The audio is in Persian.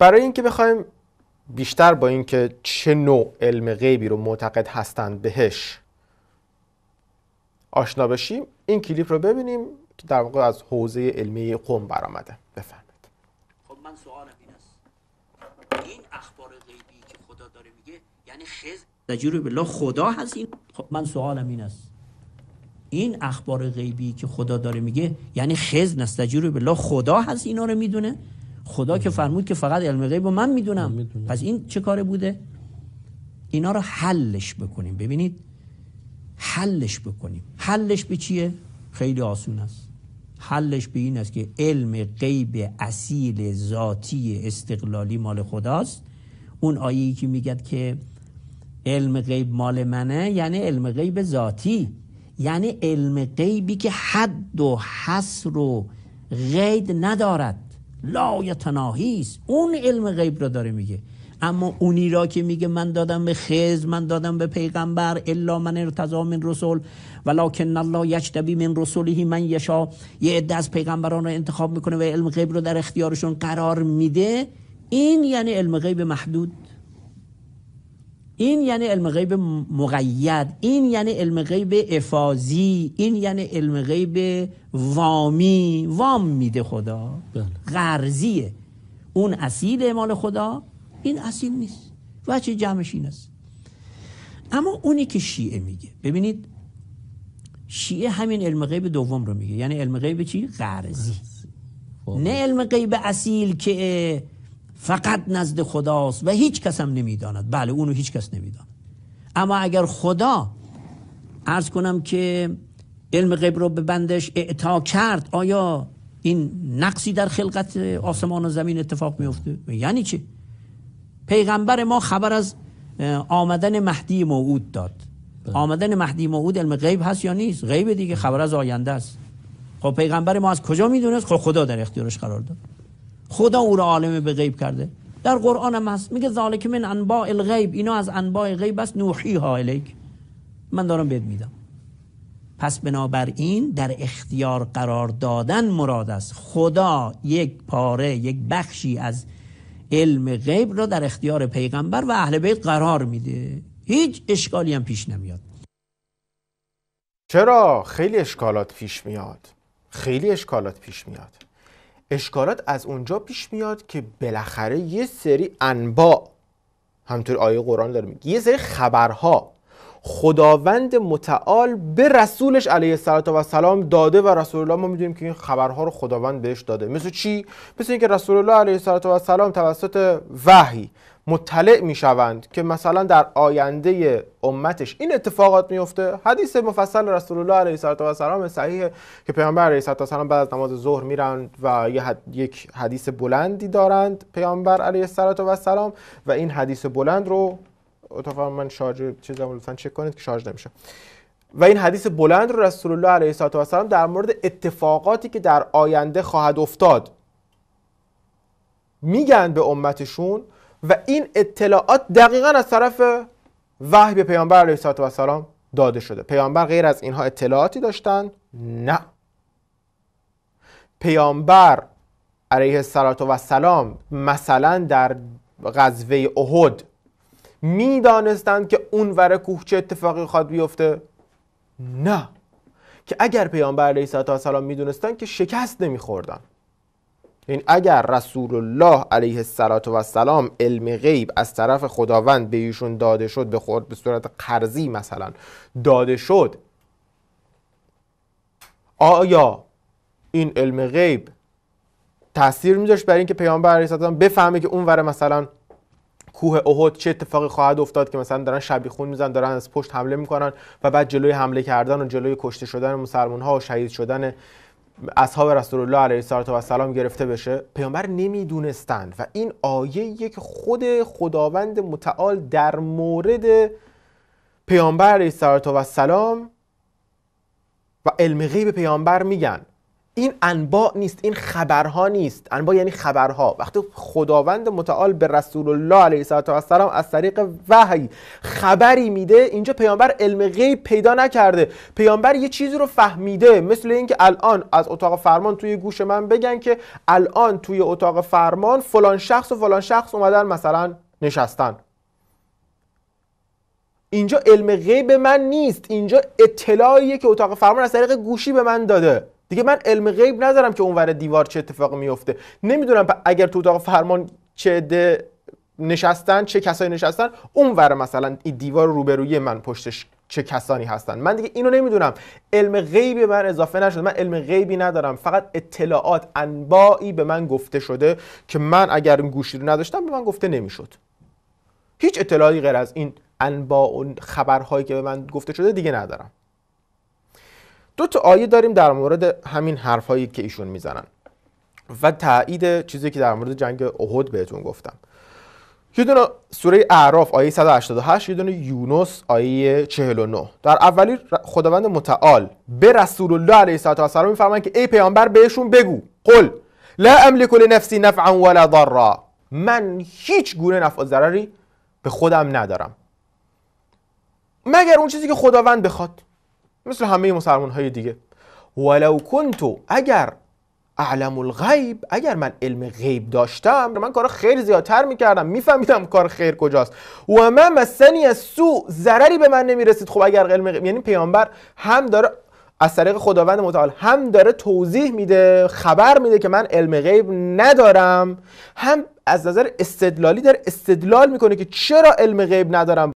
برای اینکه بخوایم بیشتر با اینکه چه نوع علم غیبی رو معتقد هستند بهش آشنا بشیم این کلیپ رو ببینیم که در واقع از حوزه علمی قوم برآمده بفرمایید خب من سوال این است این اخبار غیبی که خدا داره میگه یعنی خز دجور بالله خدا هست این خب من سوالم این است این اخبار غیبی که خدا داره میگه یعنی خز است تجربه بالله خدا هست اینا رو میدونه خدا که فرمود که فقط علم غیب رو من میدونم می پس این چه کاره بوده اینا رو حلش بکنیم ببینید حلش بکنیم حلش به چیه خیلی آسون است حلش به این است که علم غیب اصیل ذاتی استقلالی مال خداست اون آیه‌ای که میگد که علم غیب مال منه یعنی علم غیب ذاتی یعنی علم غیبی که حد و حصر و غید ندارد لایتناهی است اون علم غیب رو داره میگه اما اونی را که میگه من دادم به خز من دادم به پیغمبر الا من ارتضا من رسول ولکن الله یجتبی من رسوله من یشا یه عده از پیغمبران رو انتخاب میکنه و علم غیب رو در اختیارشون قرار میده این یعنی علم غیب محدود این یعنی علم غیب مقید این یعنی علم غیب افاضی، این یعنی علم غیب وامی وام میده خدا قرضیه بله. اون اصیل مال خدا این اصیل نیست وچه جمعش این است اما اونی که شیعه میگه ببینید شیعه همین علم غیب دوم رو میگه یعنی علم غیب چی؟ غرزی خب. نه علم غیب اصیل که فقط نزد خداست و هیچ کس هم نمیداند بله اونو هیچ کس نمیداند اما اگر خدا ارز کنم که علم غیب رو به بندش اعطا کرد آیا این نقصی در خلقت آسمان و زمین اتفاق میفته یعنی چی پیغمبر ما خبر از آمدن مهدی موعود داد بله. آمدن مهدی موعود علم غیب هست یا نیست غیب دیگه خبر از آینده است خب پیغمبر ما از کجا میدونست خب خدا در اختیارش قرار داد خدا او را عالم به غیب کرده در قرآن هم هست میگه ذالک من انباء الغیب اینا از انباء غیب است نوحی ها الیک من دارم بهت میدم پس بنابراین در اختیار قرار دادن مراد است خدا یک پاره یک بخشی از علم غیب را در اختیار پیغمبر و اهل بیت قرار میده هیچ اشکالی هم پیش نمیاد چرا خیلی اشکالات پیش میاد خیلی اشکالات پیش میاد اشکالات از اونجا پیش میاد که بالاخره یه سری انبا همطور آیه قرآن داره میگه یه سری خبرها خداوند متعال به رسولش علیه سلام داده و رسول الله ما میدونیم که این خبرها رو خداوند بهش داده مثل چی مثل اینکه رسول الله علیه سلام توسط وحی مطلع میشوند که مثلا در آینده امتش این اتفاقات میفته حدیث مفصل رسول الله علیه سلام صحیحه که پیامبر علیه سلام بعد از نماز ظهر میرند و یه یک حدیث بلندی دارند پیامبر علیه السلام و این حدیث بلند رو اتاق من شارژ چیزام لطفا چک کنید که شارژ نمیشه و این حدیث بلند رو رسول الله علیه و السلام در مورد اتفاقاتی که در آینده خواهد افتاد میگن به امتشون و این اطلاعات دقیقا از طرف وحی به پیامبر علیه و السلام داده شده پیامبر غیر از اینها اطلاعاتی داشتن؟ نه پیامبر علیه السلام مثلا در غزوه احد میدانستند که اون ور کوه چه اتفاقی خواهد بیفته نه که اگر پیامبر علیه السلام میدونستند که شکست نمیخوردن این یعنی اگر رسول الله علیه السلام علم غیب از طرف خداوند به ایشون داده شد به خود به صورت قرضی مثلا داده شد آیا این علم غیب تاثیر میذاشت بر اینکه پیامبر علیه السلام بفهمه که اون ور مثلا کوه احد چه اتفاقی خواهد افتاد که مثلا دارن شبیخون میزن دارن از پشت حمله میکنن و بعد جلوی حمله کردن و جلوی کشته شدن مسلمان ها و شهید شدن اصحاب رسول الله علیه و سلام گرفته بشه پیامبر نمیدونستند و این آیه یک خود خداوند متعال در مورد پیامبر علیه و سلام و علم غیب پیامبر میگن این انباع نیست این خبرها نیست انباع یعنی خبرها وقتی خداوند متعال به رسول الله علیه السلام از طریق وحی خبری میده اینجا پیامبر علم غیب پیدا نکرده پیامبر یه چیزی رو فهمیده مثل اینکه الان از اتاق فرمان توی گوش من بگن که الان توی اتاق فرمان فلان شخص و فلان شخص اومدن مثلا نشستن اینجا علم غیب من نیست اینجا اطلاعیه که اتاق فرمان از طریق گوشی به من داده دیگه من علم غیب ندارم که اونور دیوار چه اتفاقی میفته نمیدونم اگر تو اتاق فرمان چه ده نشستن چه کسایی نشستن اونور مثلا این دیوار روبروی من پشتش چه کسانی هستن من دیگه اینو نمیدونم علم غیبی من اضافه نشده من علم غیبی ندارم فقط اطلاعات انباعی به من گفته شده که من اگر این گوشی رو نداشتم به من گفته نمیشد هیچ اطلاعی غیر از این انبا، و خبرهایی که به من گفته شده دیگه ندارم دو تا آیه داریم در مورد همین حرفهایی که ایشون میزنن و تایید چیزی که در مورد جنگ احد بهتون گفتم یه دونه سوره اعراف آیه 188 یه دونه یونس آیه 49 در اولی خداوند متعال به رسول الله علیه و السلام میفرمان که ای پیامبر بهشون بگو قل لا املک لنفسی نفعا ولا ضرا من هیچ گونه نفع و ضرری به خودم ندارم مگر اون چیزی که خداوند بخواد مثل همه مسلمان های دیگه ولو کنتو اگر اعلم الغیب اگر من علم غیب داشتم من کار خیلی زیادتر میکردم میفهمیدم کار خیر کجاست و من مثلی از سو ضرری به من نمیرسید خب اگر علم غیب یعنی پیامبر هم داره از طریق خداوند متعال هم داره توضیح میده خبر میده که من علم غیب ندارم هم از نظر استدلالی داره استدلال میکنه که چرا علم غیب ندارم